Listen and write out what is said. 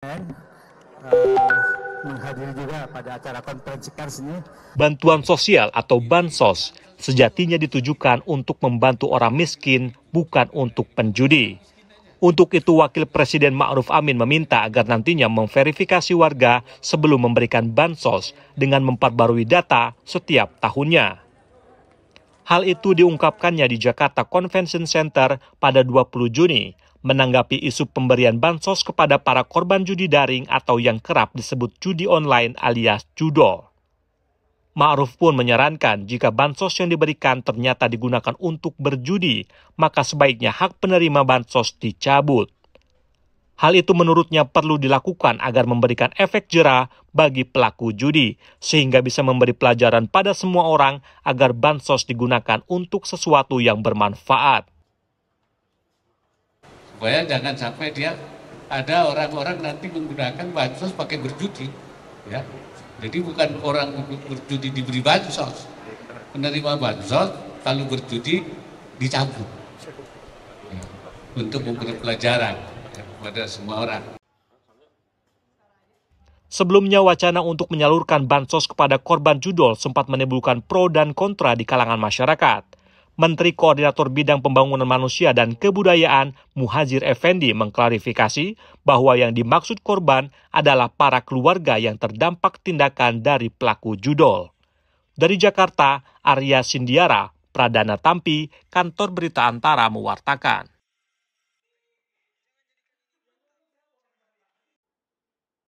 Eh, menghadiri juga pada acara konferensi pers ini. Bantuan sosial atau bansos sejatinya ditujukan untuk membantu orang miskin, bukan untuk penjudi. Untuk itu, Wakil Presiden Ma'ruf Amin meminta agar nantinya memverifikasi warga sebelum memberikan bansos dengan memperbarui data setiap tahunnya. Hal itu diungkapkannya di Jakarta Convention Center pada 20 Juni menanggapi isu pemberian bansos kepada para korban judi daring atau yang kerap disebut judi online alias judol. Ma'ruf pun menyarankan jika bansos yang diberikan ternyata digunakan untuk berjudi, maka sebaiknya hak penerima bansos dicabut. Hal itu menurutnya perlu dilakukan agar memberikan efek jera bagi pelaku judi, sehingga bisa memberi pelajaran pada semua orang agar bansos digunakan untuk sesuatu yang bermanfaat supaya jangan sampai dia ada orang-orang nanti menggunakan bansos pakai berjudi. Ya. Jadi bukan orang berjudi diberi bansos. Menerima bansos, lalu berjudi dicabut. Ya. Untuk memberi pelajaran ya, kepada semua orang. Sebelumnya wacana untuk menyalurkan bansos kepada korban judol sempat menimbulkan pro dan kontra di kalangan masyarakat. Menteri Koordinator Bidang Pembangunan Manusia dan Kebudayaan Muhajir Effendi mengklarifikasi bahwa yang dimaksud korban adalah para keluarga yang terdampak tindakan dari pelaku judol. Dari Jakarta, Arya Sindiara, Pradana Tampi, Kantor Berita Antara mewartakan.